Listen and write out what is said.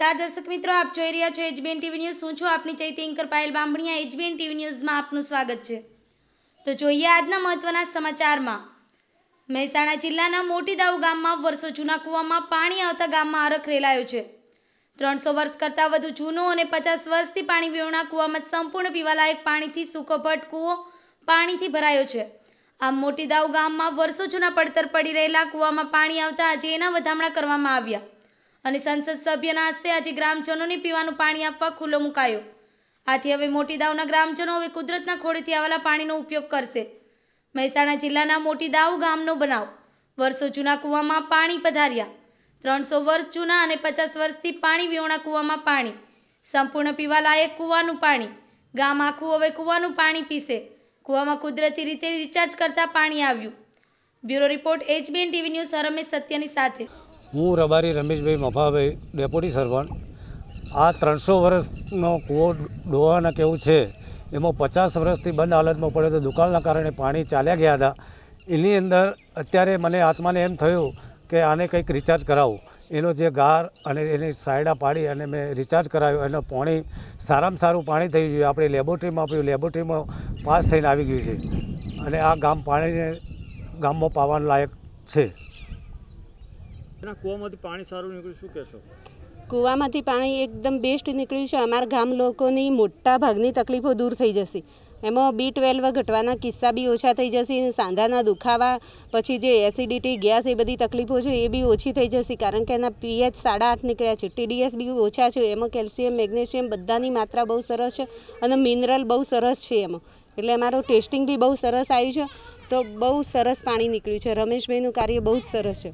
નમસ્કાર દર્શક મિત્રો આપ જોઈ રહ્યા છો એચબીએન ટીવી ન્યૂઝ હું છું આપની ચૈતી anchor Payal Bamaniya HBN TV ન્યૂઝમાં આપનું સ્વાગત છે તો જોઈએ આજના મહત્વના સમાચારમાં મહેસાણા જિલ્લાના મોટીદાવ ગામમાં વર્ષો જૂના કૂવામાં પાણી આવતા ગામમાં આરખ રેલાયો છે ત્રણસો વર્ષ કરતાં વધુ જૂનો અને પચાસ વર્ષથી પાણી પીવાના કૂવામાં સંપૂર્ણ પીવાલાયક પાણીથી સુકોભટ કૂવો પાણીથી ભરાયો છે આમ મોટીદાવ ગામમાં વર્ષો જૂના પડતર પડી રહેલા કૂવામાં પાણી આવતા આજે એના વધામણા કરવામાં આવ્યા અને સંસદ સભ્યના હસ્તે આજે ગ્રામજનોને પીવાનું પાણી આપવા ખુલ્લો મુકાયો આથી હવે મોટી દાવના ગ્રામજનો હવે કુદરતના ખોળેથી આવેલા પાણીનો ઉપયોગ કરશે મહેસાણા જિલ્લાના મોટી દાવ ગામનો બનાવ વર્ષો જૂના કૂવામાં પાણી પધાર્યા ત્રણસો વર્ષ જૂના અને પચાસ વર્ષથી પાણી વિહોણા કૂવામાં પાણી સંપૂર્ણ પીવાલાયક કૂવાનું પાણી ગામ આખું હવે કૂવાનું પાણી પીશે કૂવામાં કુદરતી રીતે રિચાર્જ કરતા પાણી આવ્યું bureau report HBN TV news Ramesh સત્યની સાથે હું રબારી રમેશભાઈ મફાભાઈ ડેપોટી સરપંચ આ ત્રણસો વર્ષનો કૂવો ડોવાના કેવું છે એમાં પચાસ વર્ષથી બંધ હાલતમાં પડ્યો તો દુકાળના કારણે પાણી ચાલ્યા ગયા હતા એની અંદર અત્યારે મને આત્માને એમ થયું કે આને કંઈક રિચાર્જ કરાવું એનો જે ગાર અને એની સાયડા પાડી અને મેં રિચાર્જ કરાવ્યું એનો પાણી સારામાં સારું પાણી થઈ ગયું આપણી લેબોરેટરીમાં આપ્યું લેબોરેટરીમાં પાસ થઈને આવી ગયું છે અને આ ગામ પાણીને ગામમાં પાવાન લાયક છે કૂવામાંથી પાણી સારું નીકળ્યું શું કહેશો કૂવામાંથી પાણી એકદમ બેસ્ટ નીકળ્યું છે અમારા ગામ લોકોની મોટા ભાગની તકલીફો દૂર થઈ જશે એમાં બી ટ્વેલ્વ ઘટવાના કિસ્સા બી ઓછા થઈ જશે સાંધાના દુખાવા પછી જે એસિડિટી ગેસ એ બધી તકલીફો છે એ બી ઓછી થઈ જશે કારણ કે એના પીએચ સાડા આઠ નીકળ્યા છે ટીડીએસ બી ઓછા છે એમાં કેલ્શિયમ મેગ્નેશિયમ બધાની માત્રા બહુ સરસ છે અને મિનરલ બહુ સરસ છે એમાં એટલે અમારું ટેસ્ટિંગ બી બહુ સરસ આવ્યું છે તો બહુ સરસ પાણી નીકળ્યું છે રમેશભાઈનું કાર્ય બહુ જ સરસ છે